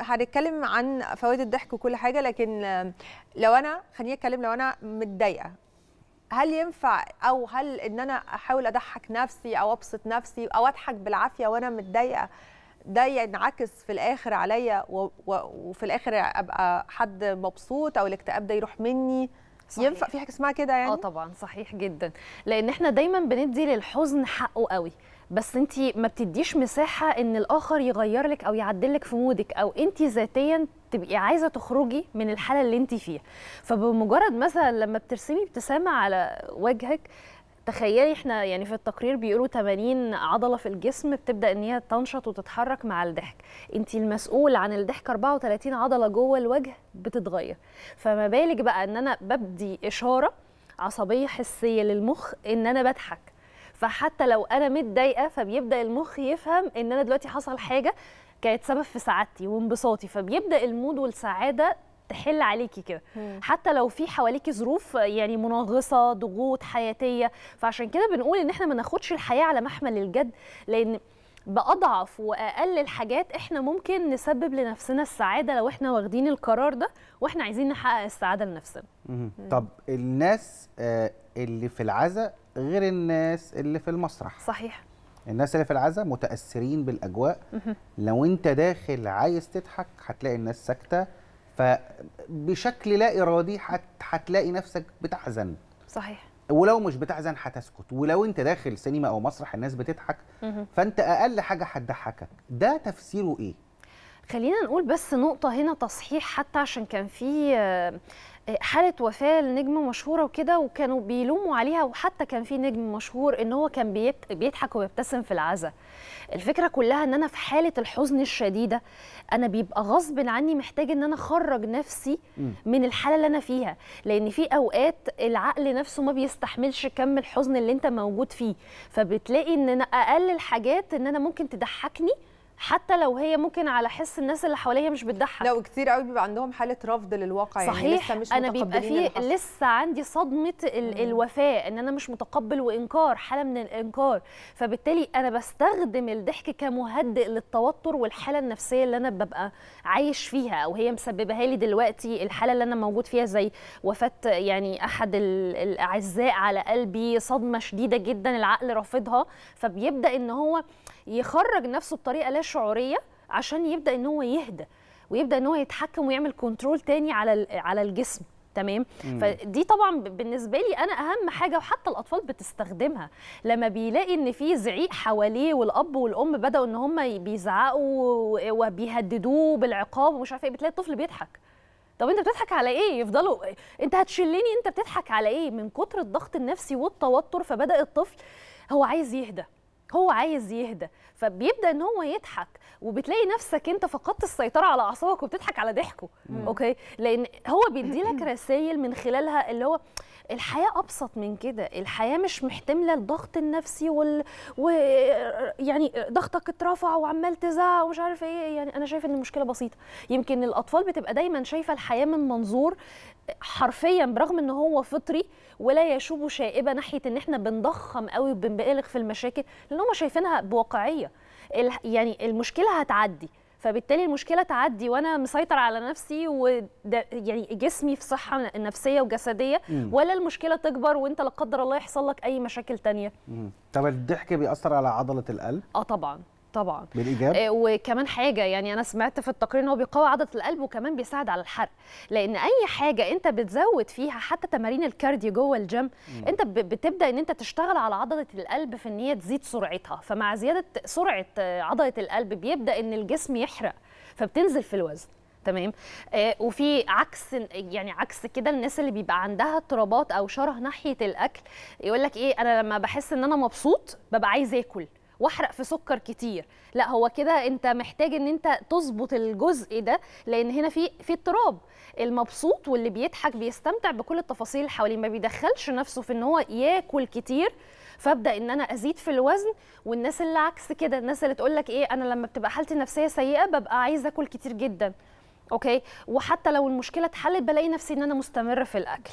هنتكلم عن فوائد الضحك وكل حاجه لكن لو انا خليني اتكلم لو انا متضايقه هل ينفع او هل ان انا احاول اضحك نفسي او ابسط نفسي او اضحك بالعافيه وانا متضايقه ده ينعكس في الاخر عليا وفي الاخر ابقى حد مبسوط او الاكتئاب ده يروح مني صحيح. ينفع في حاجه اسمها كده يعني اه طبعا صحيح جدا لان احنا دايما بندي للحزن حقه قوي بس انت ما بتديش مساحه ان الاخر يغير لك او يعدل لك في مودك او انت ذاتيا تبقي عايزه تخرجي من الحاله اللي انت فيها فبمجرد مثلا لما بترسمي ابتسامه على وجهك تخيلي احنا يعني في التقرير بيقولوا 80 عضله في الجسم بتبدا ان هي تنشط وتتحرك مع الضحك انت المسؤول عن الضحك 34 عضله جوه الوجه بتتغير فما بالك بقى ان انا ببدي اشاره عصبيه حسيه للمخ ان انا بضحك فحتى لو انا متضايقه فبيبدا المخ يفهم ان انا دلوقتي حصل حاجه كانت سبب في سعادتي وانبساطي فبيبدا المود والسعاده تحل عليكي كده حتى لو في حواليكي ظروف يعني مناغصه ضغوط حياتيه فعشان كده بنقول ان احنا ما ناخدش الحياه على محمل الجد لان باضعف واقل الحاجات احنا ممكن نسبب لنفسنا السعاده لو احنا واخدين القرار ده واحنا عايزين نحقق السعاده لنفسنا طب الناس آه، اللي في العزاء غير الناس اللي في المسرح صحيح الناس اللي في العزاء متاثرين بالاجواء لو انت داخل عايز تضحك هتلاقي الناس ساكته فبشكل لا ارادي هتلاقي نفسك بتحزن صحيح ولو مش بتحزن هتسكت ولو انت داخل سينما او مسرح الناس بتضحك فانت اقل حاجه هتضحكك ده تفسيره ايه خلينا نقول بس نقطه هنا تصحيح حتى عشان كان في حاله وفاه لنجم مشهوره وكده وكانوا بيلوموا عليها وحتى كان في نجم مشهور ان هو كان بيضحك ويبتسم في العزاء الفكره كلها ان انا في حاله الحزن الشديده انا بيبقى غصب عني محتاج ان انا اخرج نفسي من الحاله اللي انا فيها لان في اوقات العقل نفسه ما بيستحملش كم الحزن اللي انت موجود فيه فبتلاقي ان انا اقل الحاجات ان انا ممكن تضحكني حتى لو هي ممكن على حس الناس اللي حواليها مش بتضحك لو كتير قوي بيبقى عندهم حاله رفض للواقع يعني صحيح يعني لسه مش انا بيبقى في لسه عندي صدمه ال الوفاه ان انا مش متقبل وانكار حاله من الانكار فبالتالي انا بستخدم الضحك كمهدئ للتوتر والحاله النفسيه اللي انا ببقى عايش فيها او هي مسببها لي دلوقتي الحاله اللي انا موجود فيها زي وفاه يعني احد الاعزاء على قلبي صدمه شديده جدا العقل رافضها فبيبدا ان هو يخرج نفسه بطريقه لا شعوريه عشان يبدا ان هو يهدى ويبدا ان هو يتحكم ويعمل كنترول تاني على على الجسم تمام مم. فدي طبعا بالنسبه لي انا اهم حاجه وحتى الاطفال بتستخدمها لما بيلاقي ان في زعيق حواليه والاب والام بداوا ان هم بيزعقوا وبيهددوه بالعقاب ومش عارف ايه بتلاقي الطفل بيضحك طب انت بتضحك على ايه يفضلوا انت هتشلني انت بتضحك على ايه من كتر الضغط النفسي والتوتر فبدا الطفل هو عايز يهدى هو عايز يهدى فبيبدا ان هو يضحك وبتلاقي نفسك انت فقدت السيطره على اعصابك وبتضحك على ضحكه اوكي لان هو بيدي لك رسائل من خلالها اللي هو الحياه ابسط من كده الحياه مش محتمله الضغط النفسي وال و... يعني ضغطك اترفع وعمال تزعق ومش عارف ايه يعني انا شايفه ان المشكله بسيطه يمكن الاطفال بتبقى دايما شايفه الحياه من منظور حرفيا برغم ان هو فطري ولا يشوب شائبه ناحيه ان احنا بنضخم قوي وبنبالغ في المشاكل لان هم شايفينها بواقعيه يعني المشكله هتعدي فبالتالي المشكله تعدي وانا مسيطر على نفسي وده يعني جسمي في صحه نفسيه وجسديه مم. ولا المشكله تكبر وانت لا قدر الله يحصل لك اي مشاكل تانية مم. طب الضحك بيأثر على عضله القلب اه طبعا طبعا بالايجاب آه وكمان حاجه يعني انا سمعت في التقرير ان هو بيقوي عضله القلب وكمان بيساعد على الحرق لان اي حاجه انت بتزود فيها حتى تمارين الكارديو جوه الجيم انت بتبدا ان انت تشتغل على عضله القلب في ان هي تزيد سرعتها فمع زياده سرعه آه، عضله القلب بيبدا ان الجسم يحرق فبتنزل في الوزن تمام آه وفي عكس يعني عكس كده الناس اللي بيبقى عندها اضطرابات او شره ناحيه الاكل يقول لك ايه انا لما بحس ان انا مبسوط ببقى عايز اكل واحرق في سكر كتير لا هو كده انت محتاج ان انت تظبط الجزء ده لان هنا في في اضطراب المبسوط واللي بيضحك بيستمتع بكل التفاصيل اللي حواليه ما بيدخلش نفسه في ان هو ياكل كتير فابدا ان انا ازيد في الوزن والناس اللي عكس كده الناس اللي تقول لك ايه انا لما بتبقى حالتي النفسيه سيئه ببقى عايزه اكل كتير جدا اوكي وحتى لو المشكله اتحلت بلاقي نفسي ان انا مستمره في الاكل